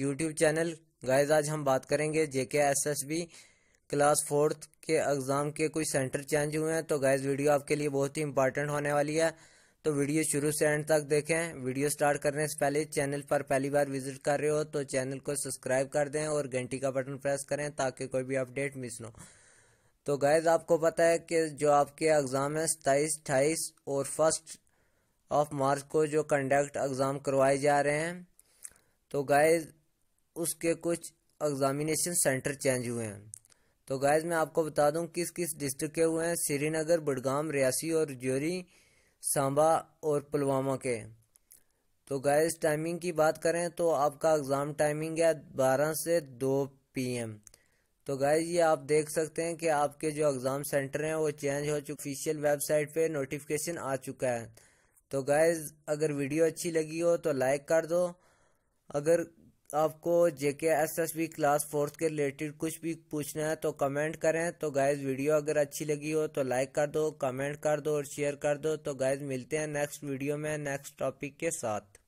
YouTube channel guys आज हम बात करेंगे JK S S B class fourth के एग्ज़ाम के कुछ सेंटर चेंज हुए हैं तो गाइज वीडियो आपके लिए बहुत ही इंपॉर्टेंट होने वाली है तो वीडियो शुरू से एंड तक देखें वीडियो स्टार्ट करने से पहले चैनल पर पहली बार विजिट कर रहे हो तो चैनल को सब्सक्राइब कर दें और घंटी का बटन प्रेस करें ताकि कोई भी अपडेट मिस ना हो तो गाइज आपको पता है कि जो आपके एग्ज़ाम है सताईस अठाईस और फर्स्ट ऑफ मार्च को जो कंडक्ट एग्ज़ाम करवाए जा रहे हैं तो गाइज उसके कुछ एग्ज़ामिनेशन सेंटर चेंज हुए हैं तो गाइज मैं आपको बता दूं किस किस डिस्ट्रिक्ट के हुए हैं श्रीनगर बडगाम रियासी और जोरी सांबा और पुलवामा के तो गाइज टाइमिंग की बात करें तो आपका एग्ज़ाम टाइमिंग है बारह से दो पीएम तो गाइज ये आप देख सकते हैं कि आपके जो एग्ज़ाम सेंटर हैं वो चेंज हो चुके ऑफिशियल वेबसाइट पे नोटिफिकेशन आ चुका है तो गाइज अगर वीडियो अच्छी लगी हो तो लाइक कर दो अगर आपको JK S S B class fourth के रिलेटेड कुछ भी पूछना है तो कमेंट करें तो गाइज वीडियो अगर अच्छी लगी हो तो लाइक कर दो कमेंट कर दो और शेयर कर दो तो गाइज मिलते हैं नेक्स्ट वीडियो में नेक्स्ट टॉपिक के साथ